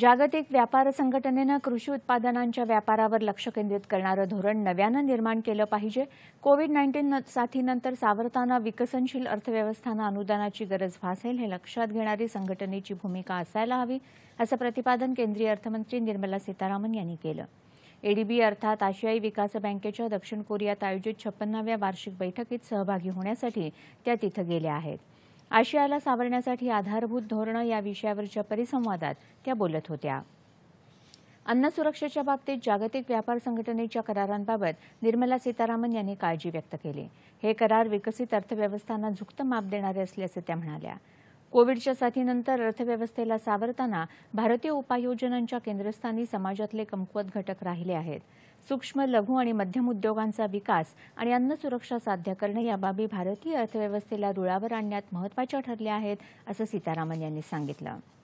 जागतिक व्यापार संघटनेनं कृषी उत्पादनांच्या व्यापारावर लक्ष केंद्रित करणारं धोरण नव्यानं निर्माण केलं पाहिजे कोविड नाईन्टीन साथीनंतर सावरताना विकसनशील अर्थव्यवस्थांना अनुदानाची गरज भासेल हे लक्षात घेणारी संघटनेची भूमिका असायला हवी असं प्रतिपादन केंद्रीय अर्थमंत्री निर्मला सीतारामन यांनी केलं एडीबी अर्थात आशियाई विकास बँकेच्या दक्षिण कोरियात आयोजित छप्पन्नाव्या वार्षिक बैठकीत सहभागी होण्यासाठी त्या तिथं गेल्या आहेत आशियाला सावरण्यासाठी आधारभूत धोरणं या विषयावरच्या परिसंवादात त्या बोलत होत्या अन्न सुरक्षेच्या बाबतीत जागतिक व्यापार संघटनेच्या करारांबाबत निर्मला सीतारामन यांनी काळजी व्यक्त केली हे करार विकसित अर्थव्यवस्थांना झुक्त माप देणारे असल्याचं त्या म्हणाल्या कोविडच्या साथीनंतर अर्थव्यवस्थेला सावरताना भारतीय उपाययोजनांच्या केंद्रस्थानी समाजातले कमकुवत घटक राहिले आहेत सूक्ष्म लघु आणि मध्यम उद्योगांचा विकास आणि अन्न सुरक्षा साध्य करणं या बाबी भारतीय अर्थव्यवस्थेला रुळावर आणण्यात महत्त्वाच्या ठरल्या आहेत असं सीतारामन यांनी सांगितलं